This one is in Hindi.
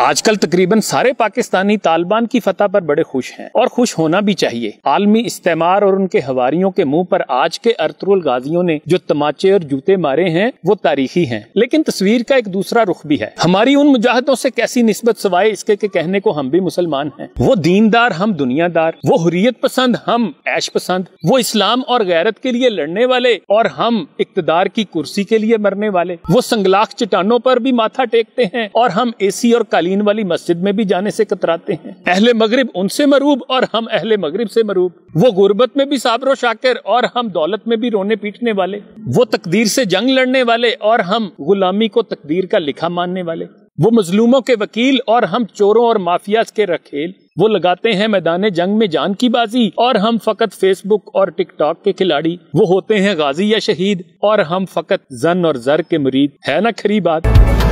आजकल तकरीबन सारे पाकिस्तानी तालिबान की फतह पर बड़े खुश हैं और खुश होना भी चाहिए आलमी इस्तेमार और उनके हवारियों के मुंह पर आज के अरतरुल गाजियों ने जो तमाचे और जूते मारे हैं वो तारीखी हैं लेकिन तस्वीर का एक दूसरा रुख भी है हमारी उन मुजाहदों से कैसी नस्बत सवाए इसके के कहने को हम भी मुसलमान हैं वो दीनदार हम दुनियादार वो हुरियत पसंद हम ऐश पसंद वो इस्लाम और गैरत के लिए लड़ने वाले और हम इकतदार की कुर्सी के लिए मरने वाले वो संगलाख चट्टानों पर भी माथा टेकते हैं और हम एसी और काली कालीन वाली मस्जिद में भी जाने से कतराते हैं अहले मगरब उनसे मरूब और हम अहले मगरब से मरूब वो गुर्बत में भी साबरों शाकिर और हम दौलत में भी रोने पीटने वाले वो तकदीर से जंग लड़ने वाले और हम गुलामी को तकदीर का लिखा मानने वाले वो मजलूमों के वकील और हम चोरों और माफिया के रखेल वो लगाते हैं मैदान जंग में जान की बाजी और हम फकत फेसबुक और टिकटॉक के खिलाड़ी वो होते हैं गाजी या शहीद और हम फकत जन और जर के मुरीद है ना खरी बात